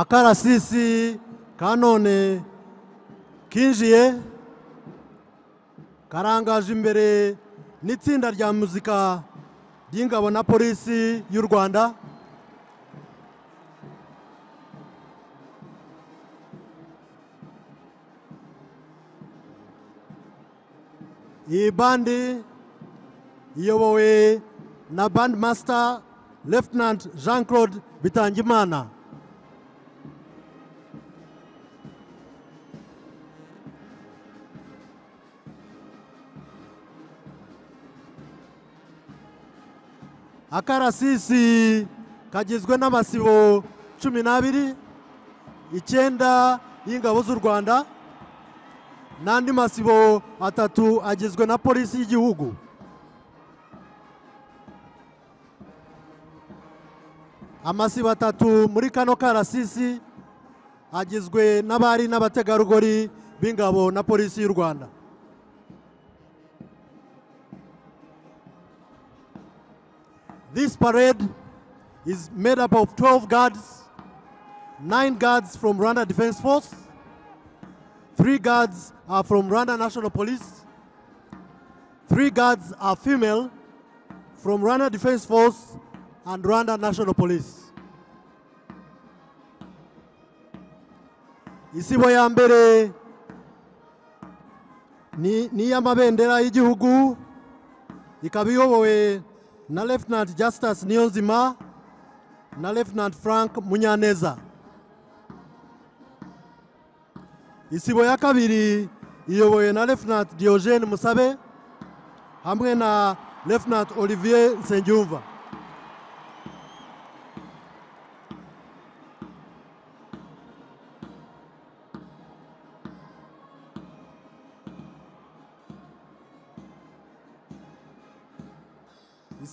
akarasisi kanone kinjiye karangaje imbere n'itsinda rya muzika ry'ingabo na polisi y'u rwanda iyi bandi iyobowe na band master Lieutenant jean claude bitangimana akarasisi kagizwe n'amasibo cumi n'abiri icyenda y'ingabo z'u rwanda n'andi masibo atatu agizwe na polisi y'igihugu amasibo atatu muri kano karasisi agizwe n'abari n'abategarugori b'ingabo na polisi y'u rwanda This parade is made up of 12 guards, 9 guards from Rwanda Defense Force, 3 guards are from Rwanda National Police, 3 guards are female from Rwanda Defense Force and Rwanda National Police. isibo ya mbere ni iy'amabendera y'igihugu ikaba na Lieutenant Justice Niyonzima na Lieutenant Frank Munyaneza isibo ya kabiri iyoboye na Lieutenant Diogene Musabe hamwe na Lieutenant Olivier Nsengiyumva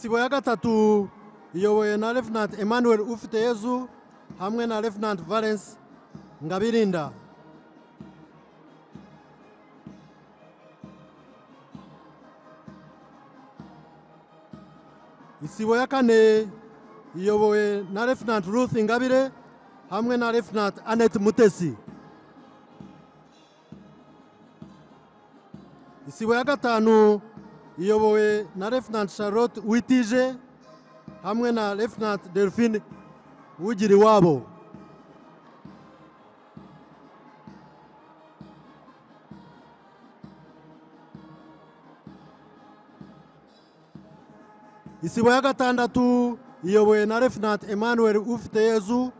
sibo ya gatatu iyobowe na Revenant Emmanuel ufite yezu hamwe na Revenant Valence Ngabirinda isibo ya kane iyobowe na Revenant Ruth Ingabire hamwe na Revenant Annette Mutesi isibo ya gatanu iyobowe na refinanti charlotte witije hamwe na refinanti delphine ugira iwabo isibo ya gatandatu iyobowe na refinanti emmanuel ufite yezu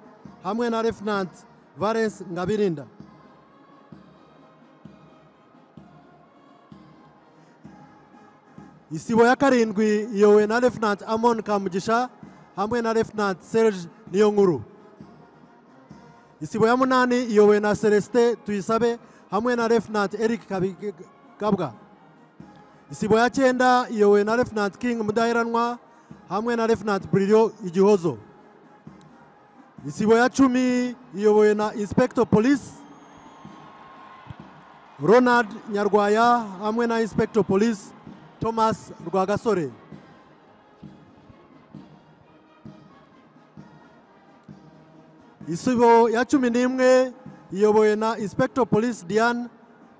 hamwe na refinanti valence ngabirinda isibo ya karindwi iyowe na refinanse amon kamugisha hamwe na refinanse serge niyo nkuru isibo ya munani iyowe na celestin tuyisabe hamwe na refinanse eric kabwa isibo ya cyenda iyowe na refinanse king mudaheranwa hamwe na refinanse buririyo igihozo isibo ya cumi iyobowe na inspector police ronald nyarwaya hamwe na inspector police thomas rwagasore isibo ya cumi n'imwe iyobowe na inspector police diane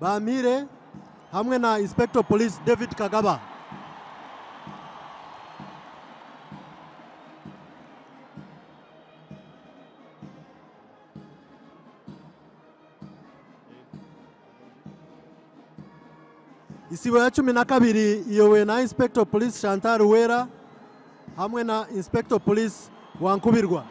bamire hamwe na inspector police david kagaba isibo ya cumi na kabiri iyobowe na inspector police Chantal wera hamwe na inspector police Wankubirwa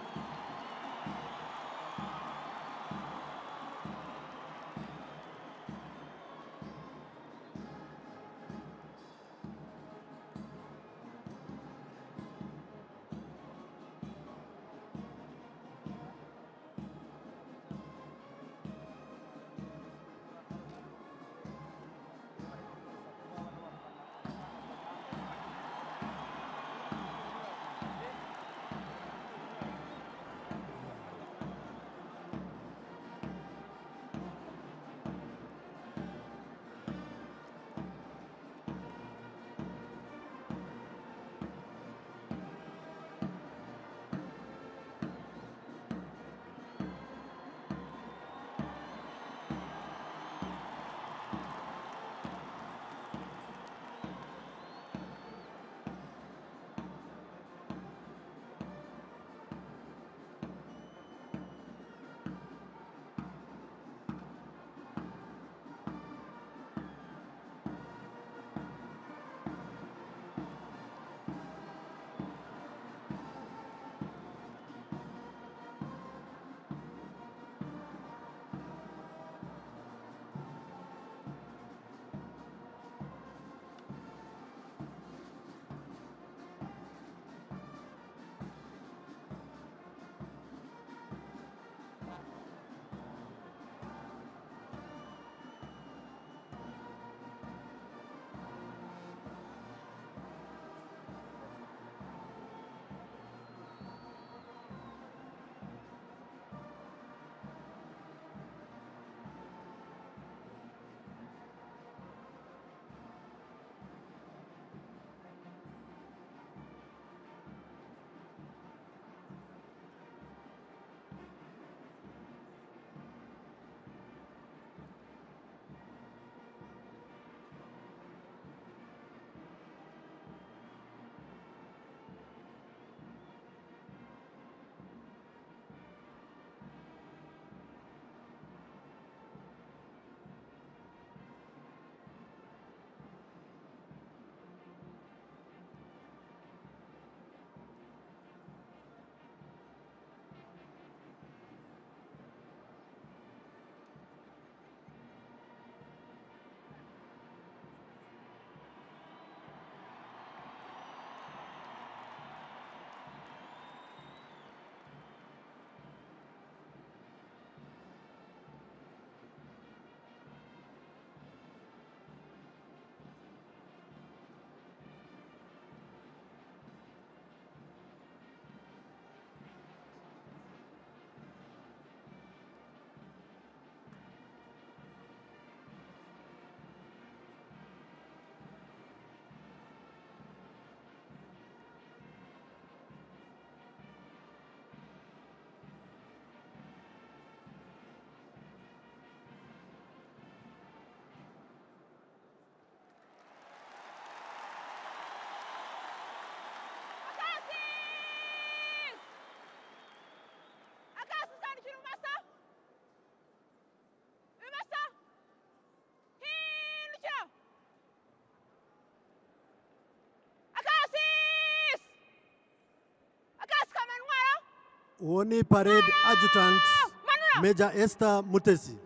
Woni Parade Adjutant Manuel. Major Esther Mutesi.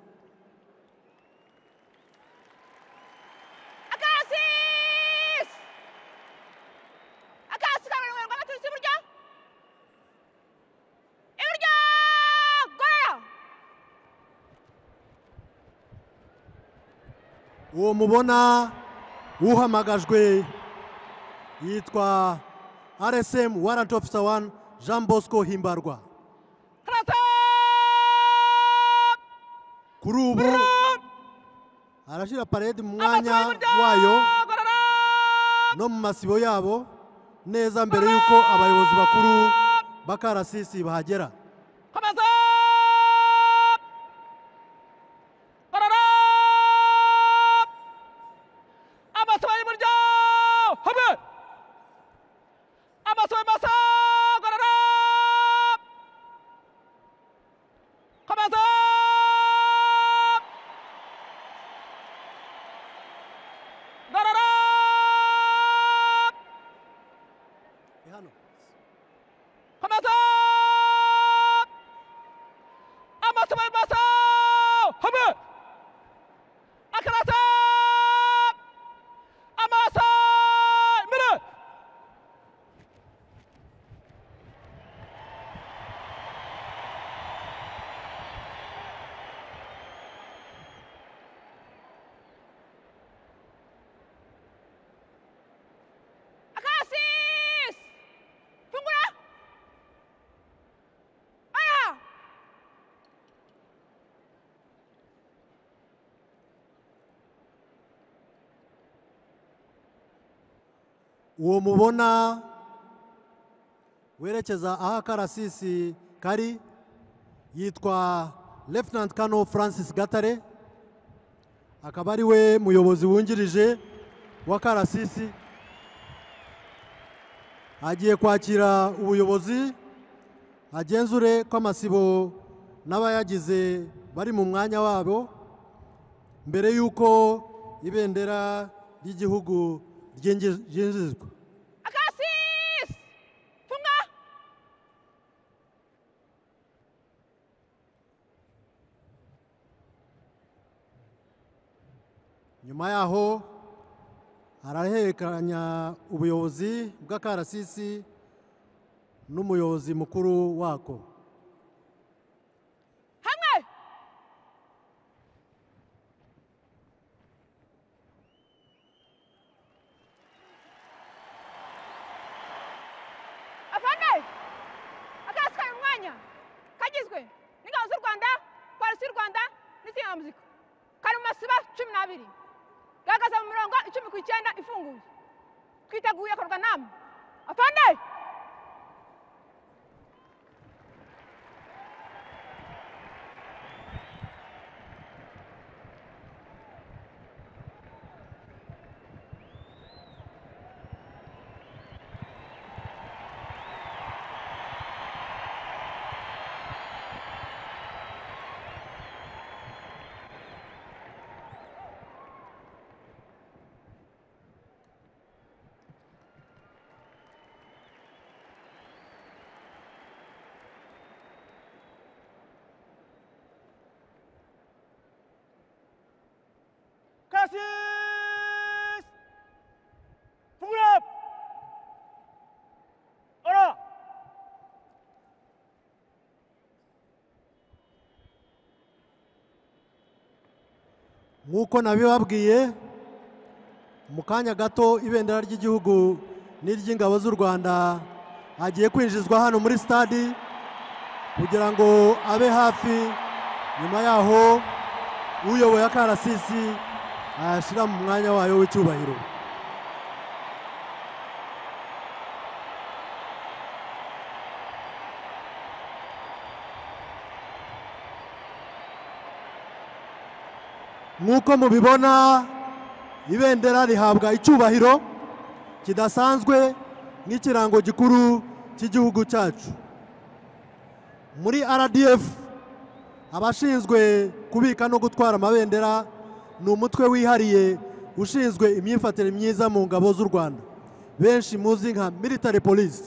uwo mubona uhamagajwe yitwa rsm warrant officer one jean bosco himbarwa kuri ubu arashyira parede mu mwanya wayo no mu masibo yabo neza mbere y'uko abayobozi bakuru b'akarasisi bahagera uwo mubona werekeza aho akarasisi kari yitwa Lieutenant Kano Francis Gatare akaba ari we muyobozi wungirije wa karasisi agiye kwakira ubuyobozi agenzure ko amasibo n'abayagize bari mu mwanya wabo mbere y'uko ibendera ry'igihugu ryinjizwa akasisi funga nyuma yaho arahererekanya ubuyobozi bw'akarasisi n'umuyobozi mukuru wako ichenda ifungu kitaguya kutoka nam afande nk'uko nabibabwiye mu kanya gato ibendera ry'igihugu n'iry'ingabo z'u rwanda hagiye kwinjizwa hano muri sitade kugira ngo abe hafi nyuma yaho uyoboye akarasisi ayashyira mu mwanya wayo w'icyubahiro nk'uko mubibona ibendera rihabwa icyubahiro kidasanzwe n’ikirango gikuru cy'igihugu cyacu muri rdf abashinzwe kubika no gutwara amabendera ni umutwe wihariye ushinzwe imyifatire myiza mu ngabo z'u rwanda benshi muzi nka military police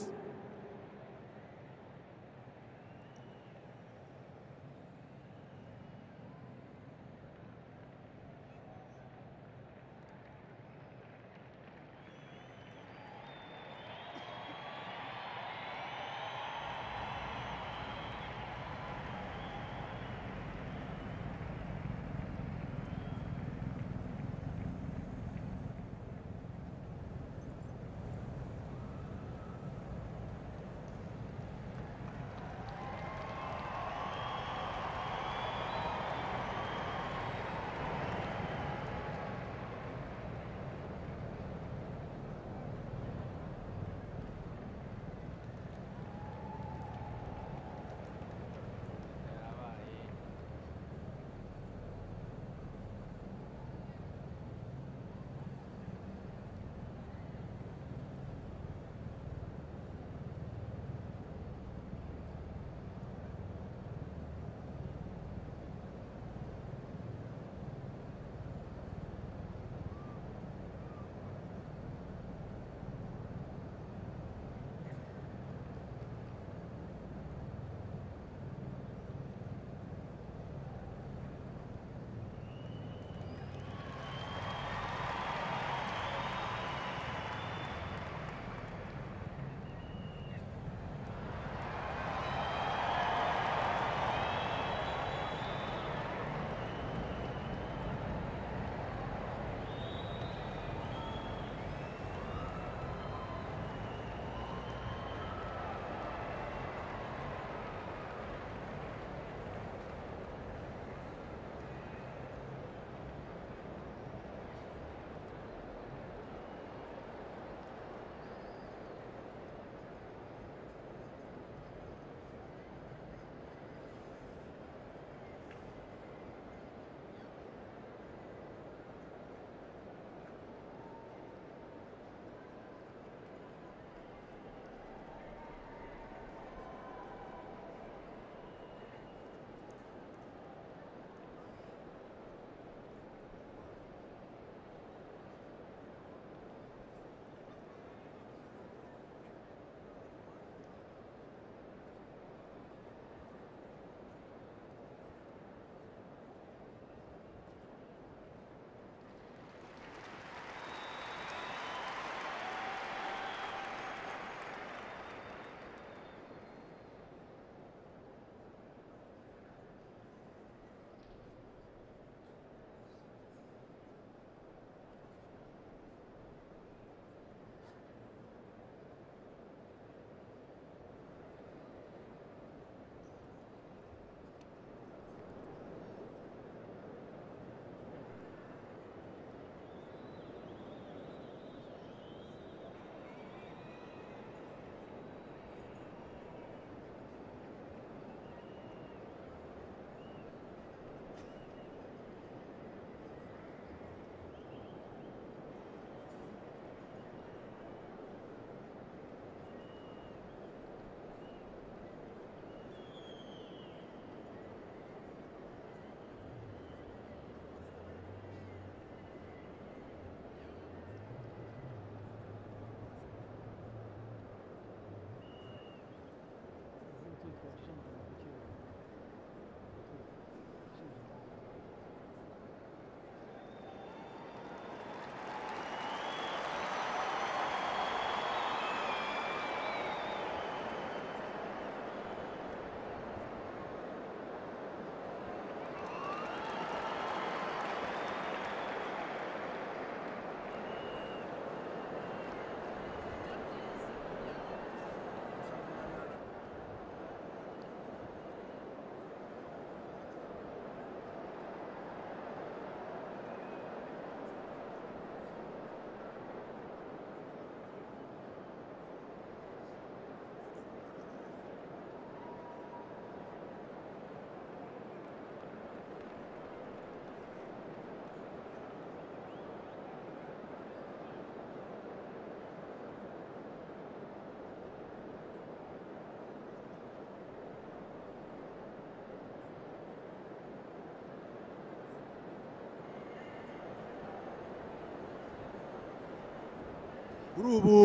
kuri ubu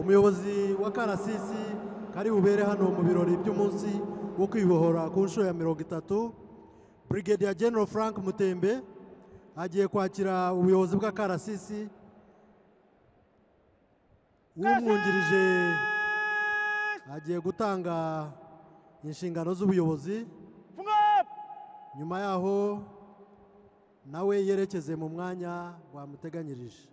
umuyobozi wa karasisi kari bubere hano mu birori by'umunsi wo kwibohora ku nshuro ya mirongo itatu Brigadier General Frank Mutembe agiye kwakira ubuyobozi bwa karasisi umwungirije agiye gutanga inshingano z'ubuyobozi nyuma yaho nawe yerekeze mu mwanya wamuteganyirije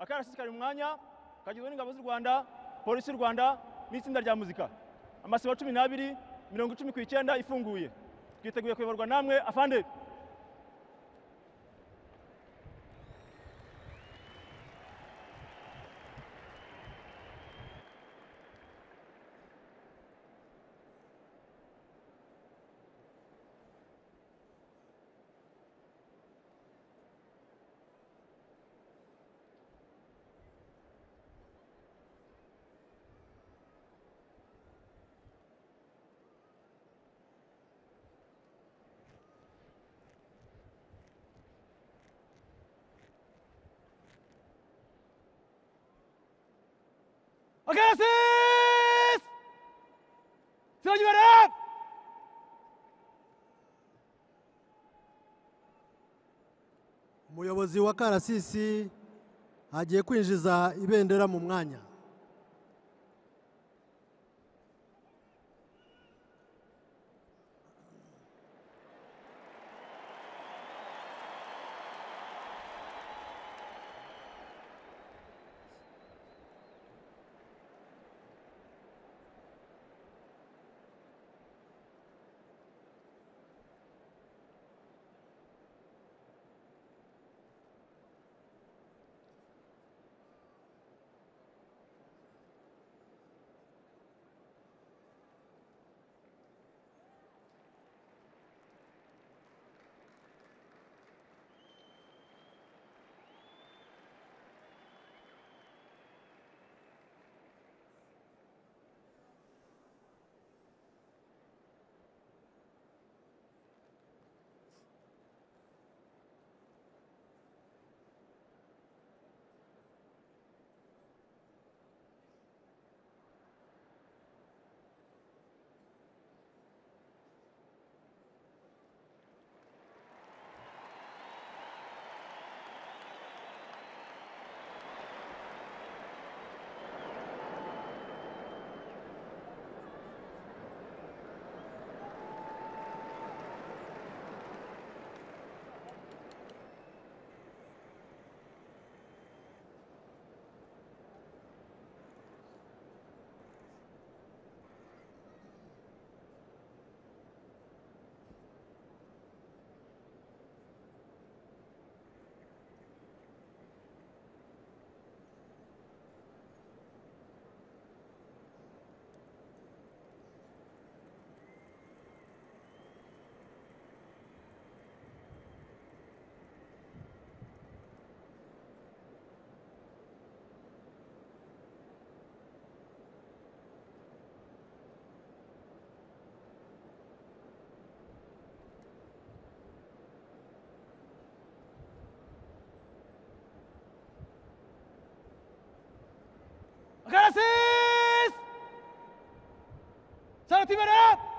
akarasisi kari mu mwanya kagizwe n'ingabo z'u rwanda polisi y'u rwanda n'itsinda rya muzika amasibo cumi n'abiri mirongo icumi ku icyenda ifunguye twiteguye kuyoborwa namwe afande Agassiz! Dzwoni up! umuyobozi wa karasisi agiye kwinjiza ibendera mu mwanya Gracias. Saludos, Timbera.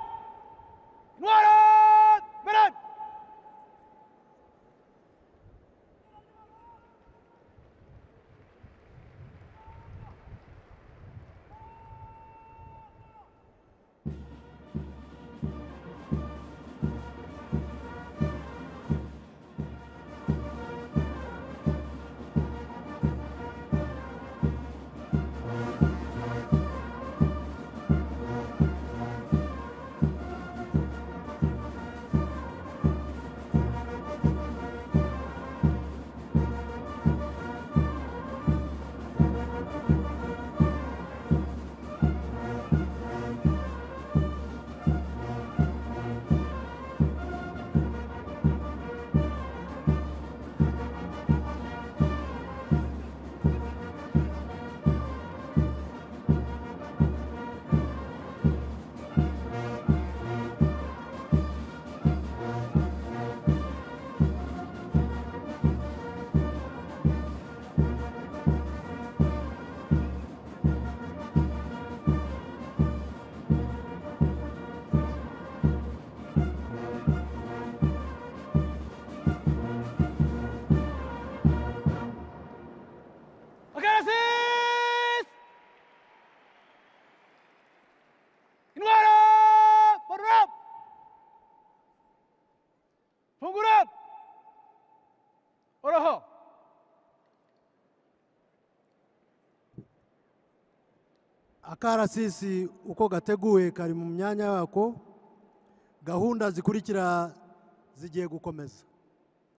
रहो akarasisi uko gateguwe kari mu myanya yako gahunda zikurikira zigiye gukomeza